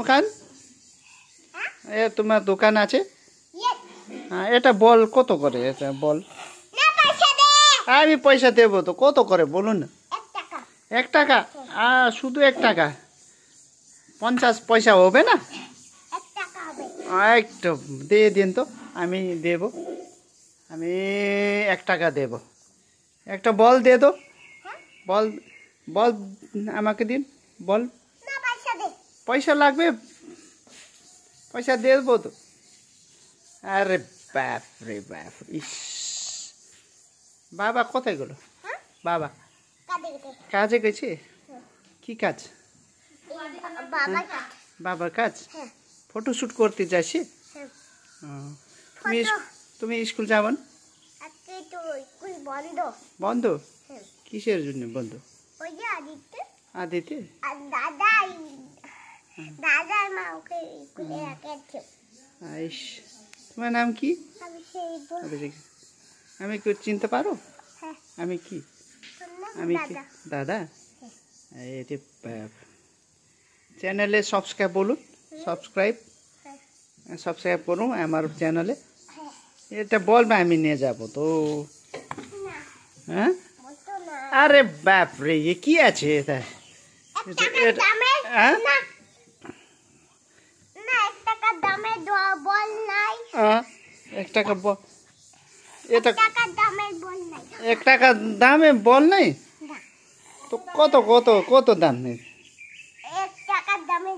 দোকান হ্যাঁ? এ তোমার দোকান আছে হ্যাঁ এটা বল কত করে এটা বল আমি পয়সা দেবো তো কত করে বলুন এক টাকা শুধু এক টাকা পঞ্চাশ পয়সা হবে না একটু দিয়ে দিন তো আমি দেব আমি এক টাকা দেব একটা বল দিয়ে দো হ্যাঁ? বল বল আমাকে দিন বল পয়সা লাগবে পয়সা দিয়ে দেবো তো আরে বাপ রে বাপ ইস বাবা কোথায় গেল হ্যাঁ? বাবা কাজে গেছে কি কাজ বাবার হ্যাঁ? কাজ হ্যাঁ। ফটো শ্যুট করতে যাইছে তুমি তুমি স্কুল যাবেন বন্ধ কিসের জন্য বন্ধ আদিতে তোমার নাম কি আমি কি চিনতে পারো হ্যাঁ। আমি কি আমি কি দাদা হ্যাঁ। এটি চ্যানেলে সাবস্ক্রাইব বলুন সাবস্ক্রাইব হ্যাঁ। সাবস্ক্রাইব করুন আমার চ্যানেলে এটা বলবে আমি নিয়ে যাব তো হ্যাঁ আরে বাপরে এ কি আছে এটা হ্যাঁ দামের হ্যাঁ টাকা বল টাকা দামে বল নাই তো কত কত কত দাম নেই দামে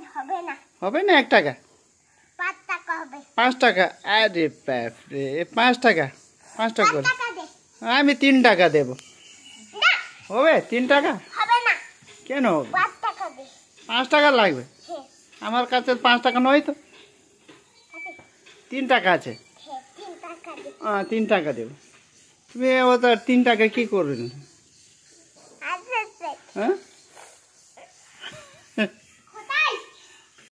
হবে না এক টাকা পাঁচ টাকা টাকা আরে বাপ পাঁচ টাকা পাঁচ টাকা আমি তিন টাকা দেব হবে তিন টাকা কেন হবে টাকা টাকা লাগবে হ্যাঁ। আমার কাছে পাঁচ টাকা নয় তো তিন টাকা আছে হ্যাঁ তিন টাকা দেবো তুমি ও তো তিন টাকা কি করবেন হ্যাঁ